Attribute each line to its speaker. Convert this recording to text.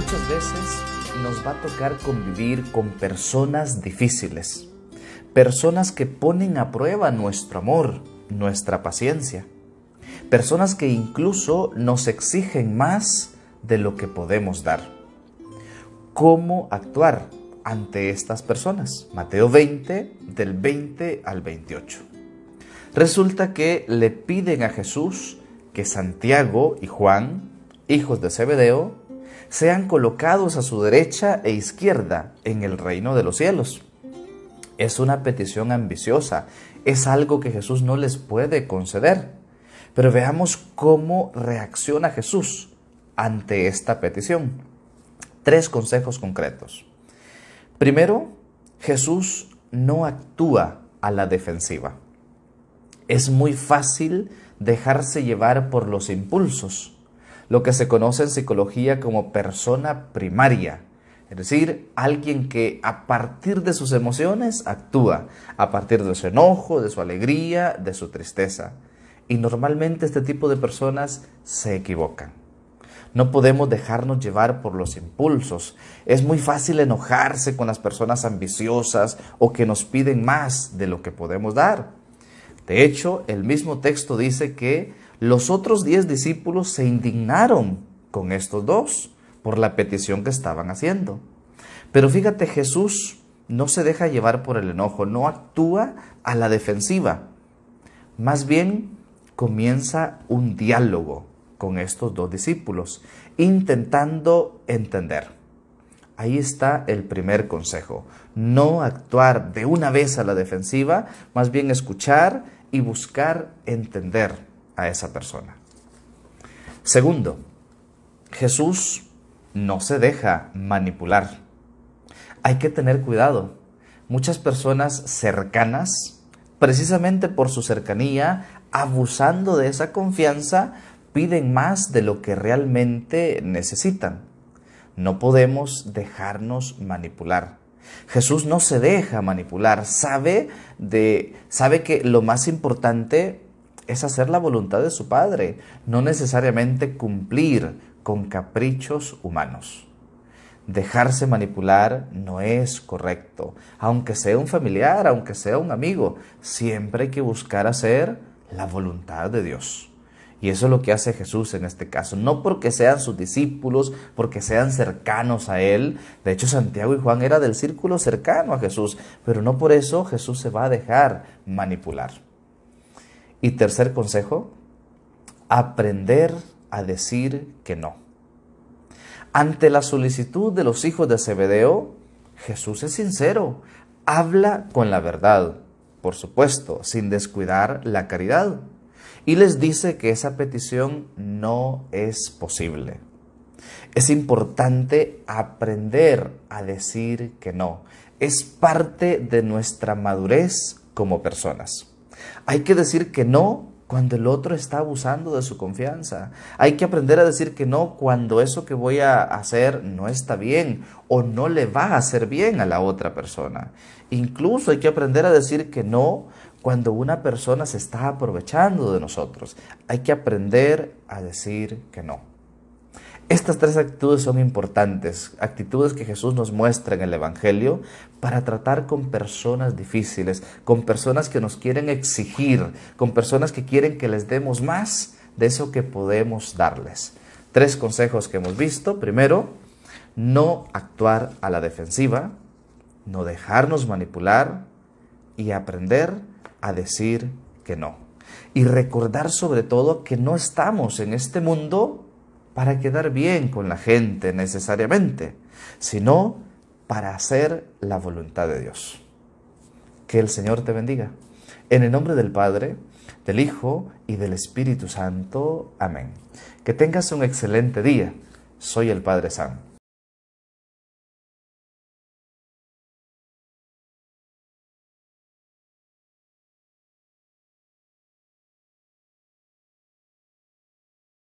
Speaker 1: muchas veces nos va a tocar convivir con personas difíciles, personas que ponen a prueba nuestro amor, nuestra paciencia, personas que incluso nos exigen más de lo que podemos dar. ¿Cómo actuar ante estas personas? Mateo 20, del 20 al 28. Resulta que le piden a Jesús que Santiago y Juan, hijos de Zebedeo, sean colocados a su derecha e izquierda en el reino de los cielos. Es una petición ambiciosa, es algo que Jesús no les puede conceder. Pero veamos cómo reacciona Jesús ante esta petición. Tres consejos concretos. Primero, Jesús no actúa a la defensiva. Es muy fácil dejarse llevar por los impulsos lo que se conoce en psicología como persona primaria, es decir, alguien que a partir de sus emociones actúa, a partir de su enojo, de su alegría, de su tristeza. Y normalmente este tipo de personas se equivocan. No podemos dejarnos llevar por los impulsos. Es muy fácil enojarse con las personas ambiciosas o que nos piden más de lo que podemos dar. De hecho, el mismo texto dice que los otros diez discípulos se indignaron con estos dos por la petición que estaban haciendo. Pero fíjate, Jesús no se deja llevar por el enojo, no actúa a la defensiva. Más bien comienza un diálogo con estos dos discípulos, intentando entender. Ahí está el primer consejo, no actuar de una vez a la defensiva, más bien escuchar y buscar entender a esa persona. Segundo, Jesús no se deja manipular. Hay que tener cuidado. Muchas personas cercanas, precisamente por su cercanía, abusando de esa confianza, piden más de lo que realmente necesitan. No podemos dejarnos manipular. Jesús no se deja manipular, sabe de sabe que lo más importante es hacer la voluntad de su Padre, no necesariamente cumplir con caprichos humanos. Dejarse manipular no es correcto. Aunque sea un familiar, aunque sea un amigo, siempre hay que buscar hacer la voluntad de Dios. Y eso es lo que hace Jesús en este caso. No porque sean sus discípulos, porque sean cercanos a Él. De hecho, Santiago y Juan era del círculo cercano a Jesús, pero no por eso Jesús se va a dejar manipular. Y tercer consejo, aprender a decir que no. Ante la solicitud de los hijos de Zebedeo, Jesús es sincero, habla con la verdad, por supuesto, sin descuidar la caridad, y les dice que esa petición no es posible. Es importante aprender a decir que no. Es parte de nuestra madurez como personas. Hay que decir que no cuando el otro está abusando de su confianza. Hay que aprender a decir que no cuando eso que voy a hacer no está bien o no le va a hacer bien a la otra persona. Incluso hay que aprender a decir que no cuando una persona se está aprovechando de nosotros. Hay que aprender a decir que no. Estas tres actitudes son importantes, actitudes que Jesús nos muestra en el Evangelio para tratar con personas difíciles, con personas que nos quieren exigir, con personas que quieren que les demos más de eso que podemos darles. Tres consejos que hemos visto. Primero, no actuar a la defensiva, no dejarnos manipular y aprender a decir que no. Y recordar sobre todo que no estamos en este mundo para quedar bien con la gente necesariamente, sino para hacer la voluntad de Dios. Que el Señor te bendiga. En el nombre del Padre, del Hijo y del Espíritu Santo. Amén. Que tengas un excelente día. Soy el Padre Santo.